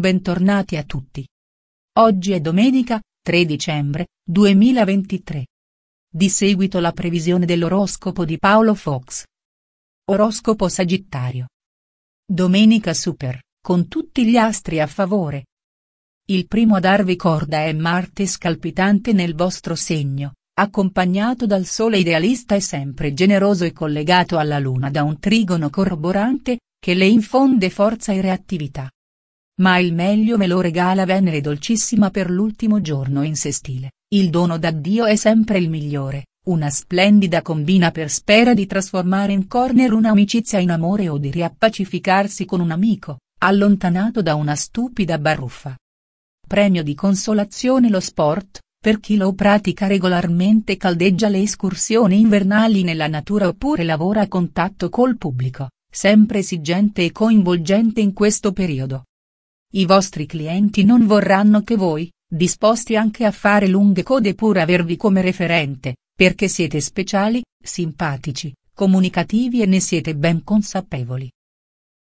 Bentornati a tutti. Oggi è domenica, 3 dicembre, 2023. Di seguito la previsione dell'oroscopo di Paolo Fox. Oroscopo Sagittario. Domenica super, con tutti gli astri a favore. Il primo a darvi corda è Marte scalpitante nel vostro segno, accompagnato dal Sole idealista e sempre generoso e collegato alla Luna da un trigono corroborante, che le infonde forza e reattività. Ma il meglio me lo regala Venere dolcissima per l'ultimo giorno in sestile, il dono da Dio è sempre il migliore, una splendida combina per spera di trasformare in corner un'amicizia in amore o di riappacificarsi con un amico, allontanato da una stupida baruffa. Premio di consolazione lo sport, per chi lo pratica regolarmente caldeggia le escursioni invernali nella natura oppure lavora a contatto col pubblico, sempre esigente e coinvolgente in questo periodo. I vostri clienti non vorranno che voi, disposti anche a fare lunghe code pur avervi come referente, perché siete speciali, simpatici, comunicativi e ne siete ben consapevoli.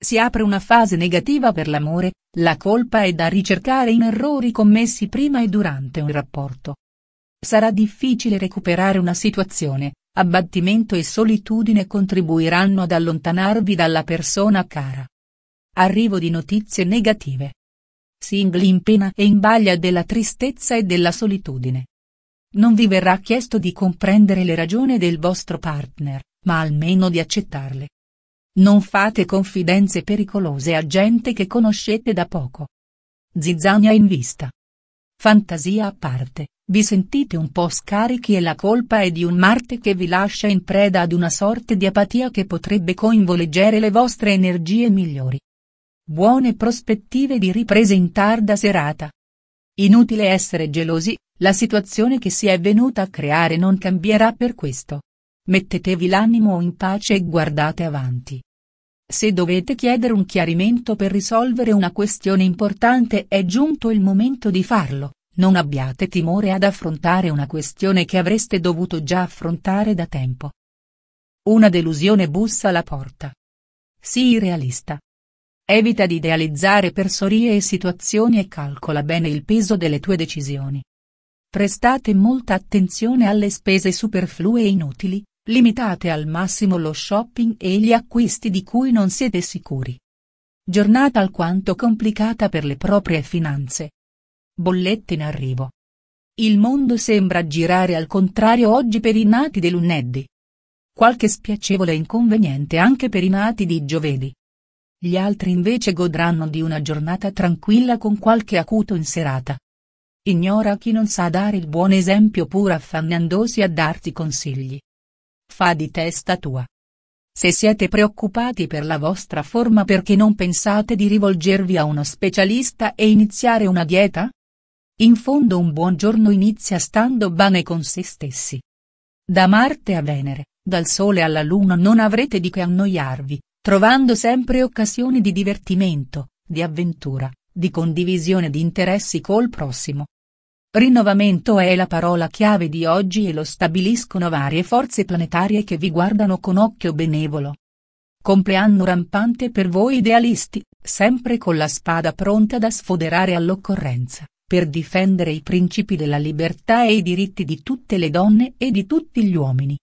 Si apre una fase negativa per l'amore, la colpa è da ricercare in errori commessi prima e durante un rapporto. Sarà difficile recuperare una situazione, abbattimento e solitudine contribuiranno ad allontanarvi dalla persona cara. Arrivo di notizie negative. Singh in pena e in baglia della tristezza e della solitudine. Non vi verrà chiesto di comprendere le ragioni del vostro partner, ma almeno di accettarle. Non fate confidenze pericolose a gente che conoscete da poco. Zizzania in vista. Fantasia a parte, vi sentite un po' scarichi e la colpa è di un Marte che vi lascia in preda ad una sorte di apatia che potrebbe coinvolgere le vostre energie migliori. Buone prospettive di riprese in tarda serata. Inutile essere gelosi, la situazione che si è venuta a creare non cambierà per questo. Mettetevi l'animo in pace e guardate avanti. Se dovete chiedere un chiarimento per risolvere una questione importante è giunto il momento di farlo, non abbiate timore ad affrontare una questione che avreste dovuto già affrontare da tempo. Una delusione bussa alla porta. Sii realista. Evita di idealizzare persorie e situazioni e calcola bene il peso delle tue decisioni. Prestate molta attenzione alle spese superflue e inutili, limitate al massimo lo shopping e gli acquisti di cui non siete sicuri. Giornata alquanto complicata per le proprie finanze. Bollette in arrivo. Il mondo sembra girare al contrario oggi per i nati di lunedì. Qualche spiacevole inconveniente anche per i nati di giovedì. Gli altri invece godranno di una giornata tranquilla con qualche acuto in serata. Ignora chi non sa dare il buon esempio pur affannandosi a darti consigli. Fa di testa tua. Se siete preoccupati per la vostra forma perché non pensate di rivolgervi a uno specialista e iniziare una dieta? In fondo un buon giorno inizia stando bene con se stessi. Da Marte a Venere, dal Sole alla Luna non avrete di che annoiarvi, trovando sempre occasioni di divertimento, di avventura, di condivisione di interessi col prossimo. Rinnovamento è la parola chiave di oggi e lo stabiliscono varie forze planetarie che vi guardano con occhio benevolo. Compleanno rampante per voi idealisti, sempre con la spada pronta da sfoderare all'occorrenza, per difendere i principi della libertà e i diritti di tutte le donne e di tutti gli uomini.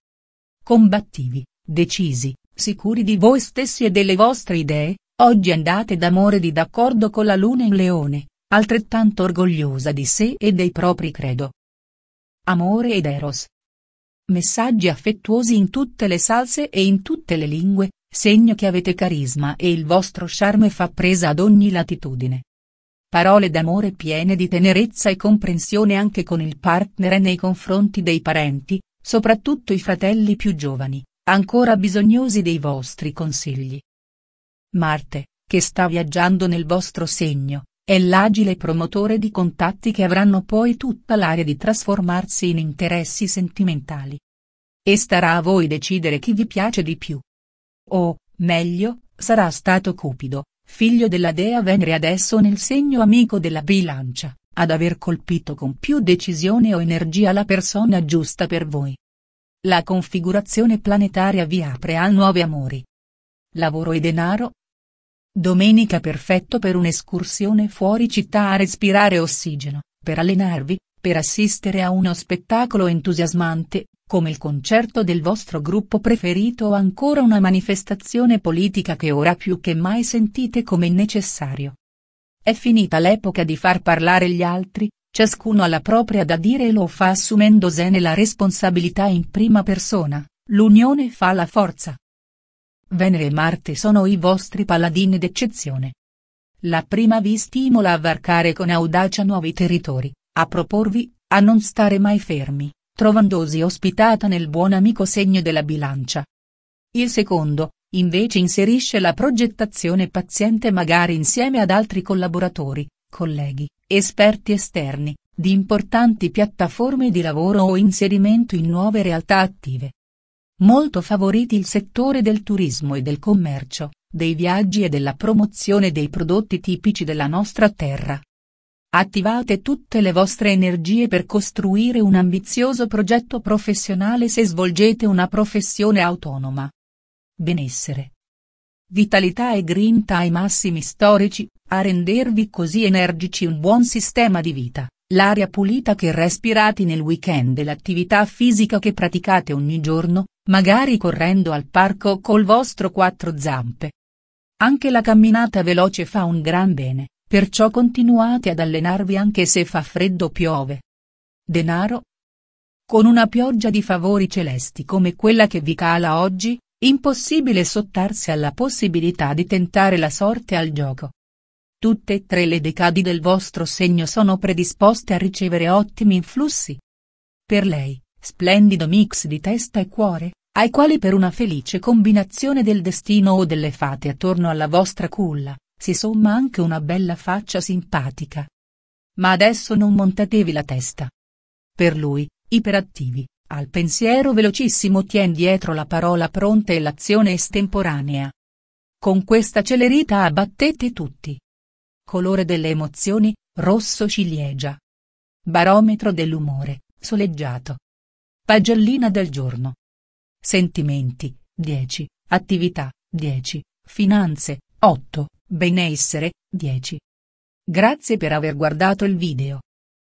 Combattivi, decisi, Sicuri di voi stessi e delle vostre idee, oggi andate d'amore di d'accordo con la luna in leone, altrettanto orgogliosa di sé e dei propri credo. Amore ed Eros. Messaggi affettuosi in tutte le salse e in tutte le lingue, segno che avete carisma e il vostro charme fa presa ad ogni latitudine. Parole d'amore piene di tenerezza e comprensione anche con il partner e nei confronti dei parenti, soprattutto i fratelli più giovani ancora bisognosi dei vostri consigli. Marte, che sta viaggiando nel vostro segno, è l'agile promotore di contatti che avranno poi tutta l'aria di trasformarsi in interessi sentimentali. E starà a voi decidere chi vi piace di più. O, meglio, sarà stato Cupido, figlio della dea Venere adesso nel segno amico della bilancia, ad aver colpito con più decisione o energia la persona giusta per voi. La configurazione planetaria vi apre a nuovi amori. Lavoro e denaro. Domenica perfetto per un'escursione fuori città a respirare ossigeno, per allenarvi, per assistere a uno spettacolo entusiasmante, come il concerto del vostro gruppo preferito o ancora una manifestazione politica che ora più che mai sentite come necessario. È finita l'epoca di far parlare gli altri, Ciascuno ha la propria da dire e lo fa assumendosene la responsabilità in prima persona, l'unione fa la forza. Venere e Marte sono i vostri paladini d'eccezione. La prima vi stimola a varcare con audacia nuovi territori, a proporvi, a non stare mai fermi, trovandosi ospitata nel buon amico segno della bilancia. Il secondo, invece inserisce la progettazione paziente magari insieme ad altri collaboratori, colleghi, Esperti esterni, di importanti piattaforme di lavoro o inserimento in nuove realtà attive. Molto favoriti il settore del turismo e del commercio, dei viaggi e della promozione dei prodotti tipici della nostra terra. Attivate tutte le vostre energie per costruire un ambizioso progetto professionale se svolgete una professione autonoma. Benessere, vitalità e grinta ai massimi storici, a rendervi così energici un buon sistema di vita, l'aria pulita che respirate nel weekend e l'attività fisica che praticate ogni giorno, magari correndo al parco col vostro quattro zampe. Anche la camminata veloce fa un gran bene, perciò continuate ad allenarvi anche se fa freddo o piove. Denaro? Con una pioggia di favori celesti come quella che vi cala oggi, Impossibile sottarsi alla possibilità di tentare la sorte al gioco. Tutte e tre le decadi del vostro segno sono predisposte a ricevere ottimi influssi. Per lei, splendido mix di testa e cuore, ai quali per una felice combinazione del destino o delle fate attorno alla vostra culla, si somma anche una bella faccia simpatica. Ma adesso non montatevi la testa. Per lui, iperattivi, al pensiero velocissimo tien dietro la parola pronta e l'azione estemporanea. Con questa celerità abbattete tutti. Colore delle emozioni, rosso ciliegia. Barometro dell'umore, soleggiato. Pagellina del giorno. Sentimenti, 10, attività, 10, finanze, 8, benessere, 10. Grazie per aver guardato il video.